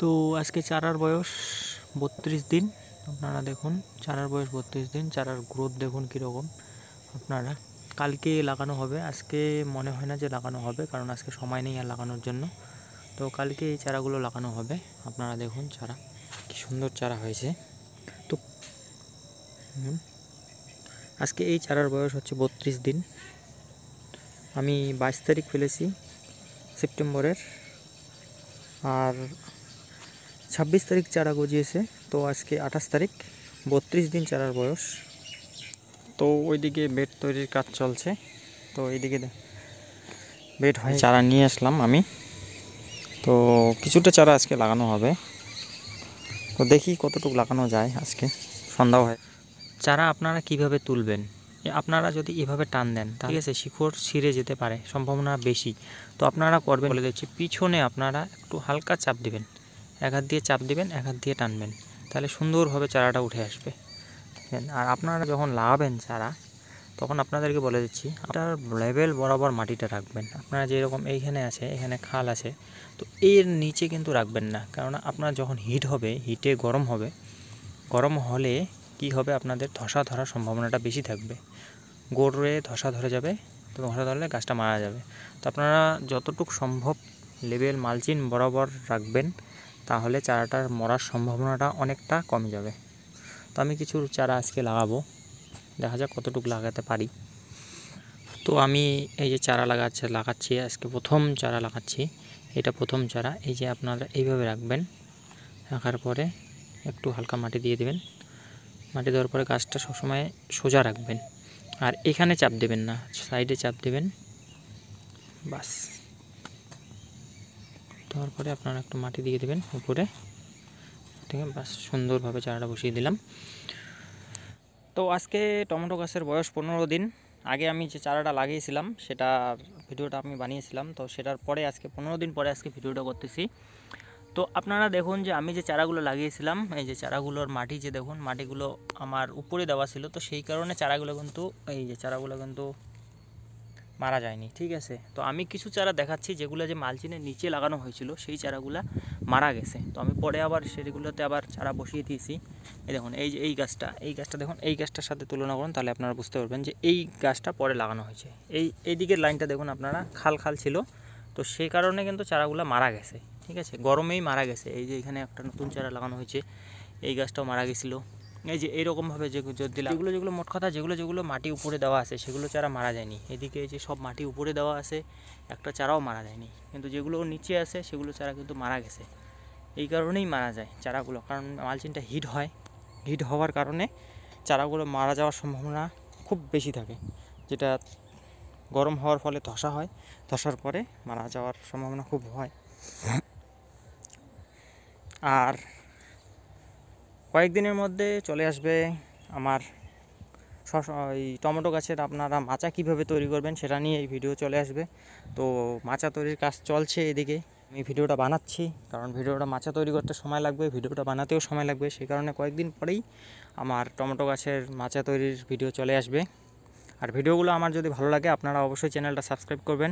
তো আজকে চারার বয়স বত্রিশ দিন আপনারা দেখুন চারার বয়স বত্রিশ দিন চারার গ্রোথ দেখুন কীরকম আপনারা কালকে লাগানো হবে আজকে মনে হয় না যে লাগানো হবে কারণ আজকে সময় নেই আর লাগানোর জন্য তো কালকে এই চারাগুলো লাগানো হবে আপনারা দেখুন চারা কি সুন্দর চারা হয়েছে তো আজকে এই চারার বয়স হচ্ছে বত্রিশ দিন আমি বাইশ তারিখ ফেলেছি সেপ্টেম্বরের আর ছাব্বিশ তারিখ চারা গজিয়েছে তো আজকে আঠাশ তারিখ বত্রিশ দিন চারার বয়স তো ওইদিকে বেড তৈরির কাজ চলছে তো এইদিকে বেড হয় চারা নিয়ে আসলাম আমি তো কিছুটা চারা আজকে লাগানো হবে তো দেখি কতটুকু লাগানো যায় আজকে সন্ধ্যাও হয় চারা আপনারা কিভাবে তুলবেন আপনারা যদি এভাবে টান দেন ঠিক আছে শিখর ছিঁড়ে যেতে পারে সম্ভাবনা বেশি তো আপনারা করবেন বলে দিচ্ছি পিছনে আপনারা একটু হালকা চাপ দেবেন এক হাত দিয়ে চাপ দেবেন এক হাত দিয়ে টানবেন তাহলে সুন্দরভাবে চারাটা উঠে আসবে আর আপনারা যখন লাগাবেন চারা তখন আপনাদেরকে বলে দিচ্ছি আপনার লেভেল বরাবর মাটিটা রাখবেন আপনারা যেরকম এইখানে আছে এখানে খাল আছে তো এর নিচে কিন্তু রাখবেন না কারণ আপনার যখন হিট হবে হিটে গরম হবে গরম হলে কি হবে আপনাদের ধসা ধরার সম্ভাবনাটা বেশি থাকবে গোড়ে ধসা ধরে যাবে তো ধসা ধরলে গাছটা মারা যাবে তো আপনারা যতটুক সম্ভব লেভেল মালচিন বরাবর রাখবেন তাহলে চারাটার মরার সম্ভাবনাটা অনেকটা কমে যাবে তো আমি কিছু চারা আজকে লাগাবো দেখা যাক কতটুকু লাগাতে পারি তো আমি এই যে চারা লাগাচ্ছে লাগাচ্ছি আজকে প্রথম চারা লাগাচ্ছি এটা প্রথম চারা এই যে আপনারা এইভাবে রাখবেন রাখার পরে একটু হালকা মাটি দিয়ে দেবেন মাটি দেওয়ার পরে গাছটা সবসময় সোজা রাখবেন আর এখানে চাপ দেবেন না সাইডে চাপ দেবেন বাস দেওয়ার পরে আপনারা একটু মাটি দিয়ে দেবেন উপরে ঠিক আছে বাস সুন্দরভাবে চারাটা বসিয়ে দিলাম তো আজকে টমেটো গাছের বয়স পনেরো দিন আগে আমি যে চারাটা লাগিয়েছিলাম সেটার ভিডিওটা আমি বানিয়েছিলাম তো সেটার পরে আজকে পনেরো দিন পরে আজকে ভিডিওটা করতেছি তো আপনারা দেখুন যে আমি যে চারাগুলো লাগিয়েছিলাম এই যে চারাগুলোর মাটি যে দেখুন মাটিগুলো আমার উপরে দেওয়া ছিল তো সেই কারণে চারাগুলো কিন্তু এই যে চারাগুলো কিন্তু মারা যায়নি ঠিক আছে তো আমি কিছু চারা দেখাচ্ছি যেগুলো যে মালচিনের নিচে লাগানো হয়েছিল সেই চারাগুলা মারা গেছে তো আমি পরে আবার সেগুলোতে আবার চারা বসিয়ে দিয়েছি এই দেখুন এই যে এই গাছটা এই গাছটা দেখুন এই গাছটার সাথে তুলনা করুন তাহলে আপনারা বুঝতে পারবেন যে এই গাছটা পরে লাগানো হয়েছে এই এই দিকের লাইনটা দেখুন আপনারা খাল খাল ছিল তো সেই কারণে কিন্তু চারাগুলো মারা গেছে ঠিক আছে গরমেই মারা গেছে এই যে এখানে একটা নতুন চারা লাগানো হয়েছে এই গাছটাও মারা গেছিলো এই যে এইরকমভাবে যে দিলাম যেগুলো যেগুলো মোট কথা যেগুলো যেগুলো মাটি উপরে দেওয়া আছে সেগুলো চারা মারা যায়নি এদিকে যে সব মাটি উপরে দেওয়া আছে একটা চারাও মারা যায়নি কিন্তু যেগুলো নিচে আছে সেগুলো চারা কিন্তু মারা গেছে এই কারণেই মারা যায় চারাগুলো কারণ মালচিনটা হিট হয় হিট হওয়ার কারণে চারাগুলো মারা যাওয়ার সম্ভাবনা খুব বেশি থাকে যেটা গরম হওয়ার ফলে ধসা হয় ধসার পরে মারা যাওয়ার সম্ভাবনা খুব হয় আর কয়েকদিনের মধ্যে চলে আসবে আমার ওই টমেটো গাছের আপনারা মাচা কিভাবে তৈরি করবেন সেটা নিয়ে এই ভিডিও চলে আসবে তো মাচা তৈরির কাজ চলছে এদিকে আমি ভিডিওটা বানাচ্ছি কারণ ভিডিওটা মাচা তৈরি করতে সময় লাগবে ভিডিওটা বানাতেও সময় লাগবে সেই কারণে কয়েকদিন পরেই আমার টমেটো গাছের মাচা তৈরির ভিডিও চলে আসবে আর ভিডিওগুলো আমার যদি ভালো লাগে আপনারা অবশ্যই চ্যানেলটা সাবস্ক্রাইব করবেন